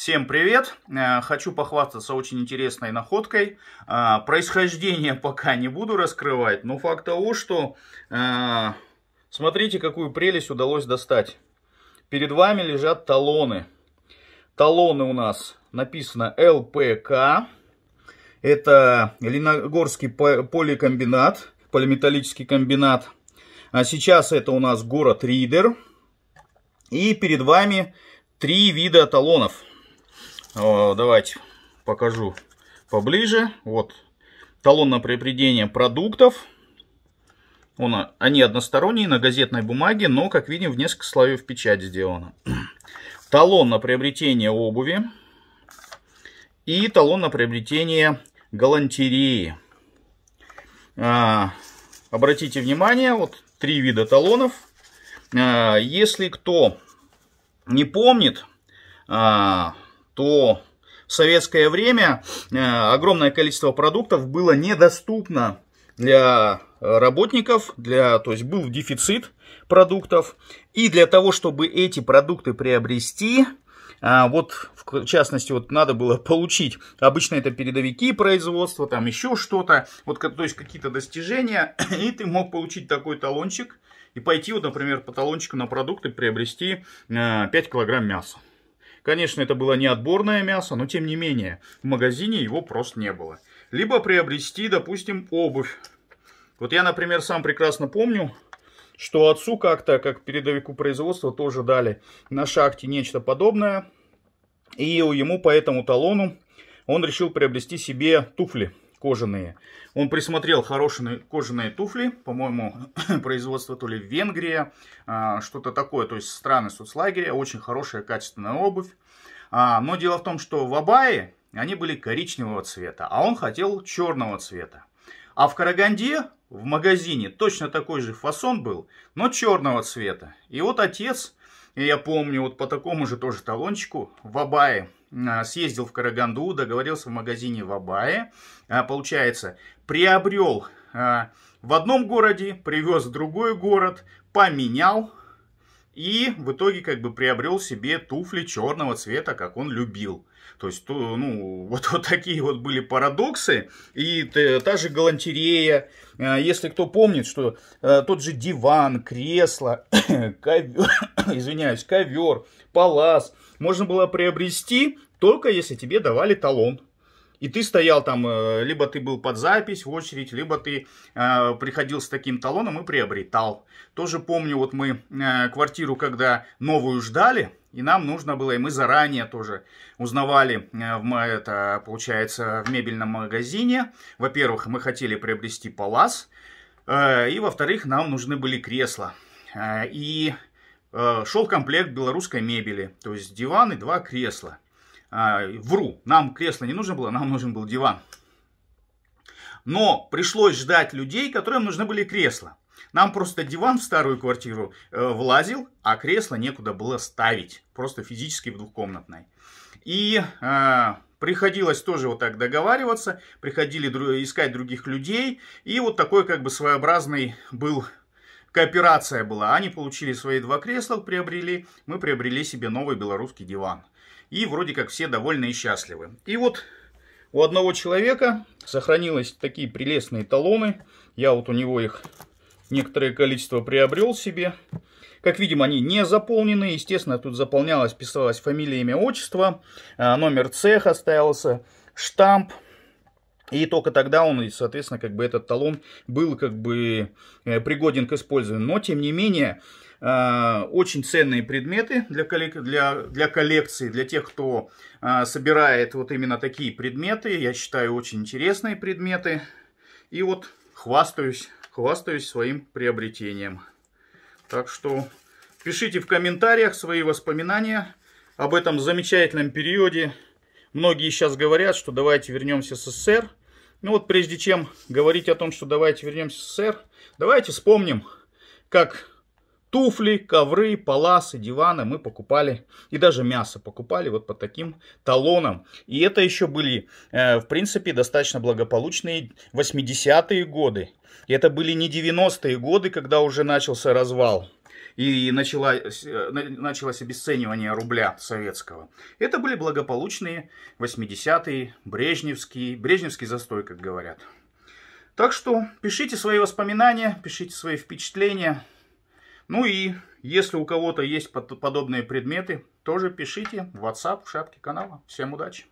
Всем привет! Э, хочу похвастаться очень интересной находкой. Э, происхождение пока не буду раскрывать, но факт того, что э, смотрите, какую прелесть удалось достать. Перед вами лежат талоны. Талоны у нас написано ЛПК. Это Леногорский поликомбинат, полиметаллический комбинат. А сейчас это у нас город Ридер. И перед вами три вида талонов. Э, давайте покажу поближе. Вот талон на приобретение продуктов. Он, они односторонние, на газетной бумаге, но, как видим, в несколько слоев печать сделано. Талон на приобретение обуви и талон на приобретение галантереи. А, обратите внимание, вот три вида талонов. А, если кто не помнит, а, что в советское время э, огромное количество продуктов было недоступно для работников, для, то есть был дефицит продуктов. И для того, чтобы эти продукты приобрести, а, вот в частности, вот надо было получить, обычно это передовики производства, там еще что-то, вот то есть какие-то достижения, и ты мог получить такой талончик и пойти, вот, например, по талончику на продукты приобрести 5 э, килограмм мяса. Конечно, это было не отборное мясо, но тем не менее, в магазине его просто не было. Либо приобрести, допустим, обувь. Вот я, например, сам прекрасно помню, что отцу как-то, как передовику производства, тоже дали на шахте нечто подобное. И ему по этому талону он решил приобрести себе туфли кожаные. Он присмотрел хорошие кожаные туфли, по-моему, производство то ли в Венгрии, а, что-то такое, то есть страны соцлагеря, очень хорошая качественная обувь. А, но дело в том, что в Абае они были коричневого цвета, а он хотел черного цвета. А в Караганде, в магазине, точно такой же фасон был, но черного цвета. И вот отец, я помню, вот по такому же тоже талончику в Абае а, съездил в Караганду, договорился в магазине в Абае. А, получается, приобрел а, в одном городе, привез в другой город, поменял, и в итоге как бы приобрел себе туфли черного цвета, как он любил. То есть, то, ну, вот, вот такие вот были парадоксы. И та же галантерея. Э, если кто помнит, что э, тот же диван, кресло, ковер, извиняюсь, ковер, палас можно было приобрести только если тебе давали талон. И ты стоял там, э, либо ты был под запись в очередь, либо ты э, приходил с таким талоном и приобретал. Тоже помню, вот мы э, квартиру, когда новую ждали, и нам нужно было, и мы заранее тоже узнавали, э, это получается, в мебельном магазине. Во-первых, мы хотели приобрести палас, э, и во-вторых, нам нужны были кресла. Э, и э, шел комплект белорусской мебели, то есть диван и два кресла. А, вру, нам кресло не нужно было, нам нужен был диван. Но пришлось ждать людей, которым нужны были кресла. Нам просто диван в старую квартиру э, влазил, а кресло некуда было ставить. Просто физически в двухкомнатной. И э, приходилось тоже вот так договариваться, приходили дру- искать других людей. И вот такой как бы своеобразный был кооперация была. Они получили свои два кресла, приобрели, мы приобрели себе новый белорусский диван и вроде как все довольны и счастливы. И вот у одного человека сохранились такие прелестные талоны. Я вот у него их некоторое количество приобрел себе. Как видим, они не заполнены. Естественно, тут заполнялось, писалось фамилия, имя, отчество, а, номер цеха ставился, штамп. И только тогда он, соответственно, как бы этот талон был как бы э, пригоден к использованию. Но, тем не менее, э, очень ценные предметы для, коллек для, для коллекции, для тех, кто э, собирает вот именно такие предметы. Я считаю, очень интересные предметы. И вот хвастаюсь, хвастаюсь своим приобретением. Так что пишите в комментариях свои воспоминания об этом замечательном периоде. Многие сейчас говорят, что давайте вернемся в СССР. Ну вот прежде чем говорить о том, что давайте вернемся в СССР, давайте вспомним, как туфли, ковры, паласы, диваны мы покупали, и даже мясо покупали вот по таким талонам. И это еще были, э, в принципе, достаточно благополучные 80-е годы. И это были не 90-е годы, когда уже начался развал и началось, э, началось обесценивание рубля советского. Это были благополучные 80-е, брежневский, брежневский застой, как говорят. Так что пишите свои воспоминания, пишите свои впечатления. Ну и если у кого-то есть подобные предметы, тоже пишите в WhatsApp, в шапке канала. Всем удачи!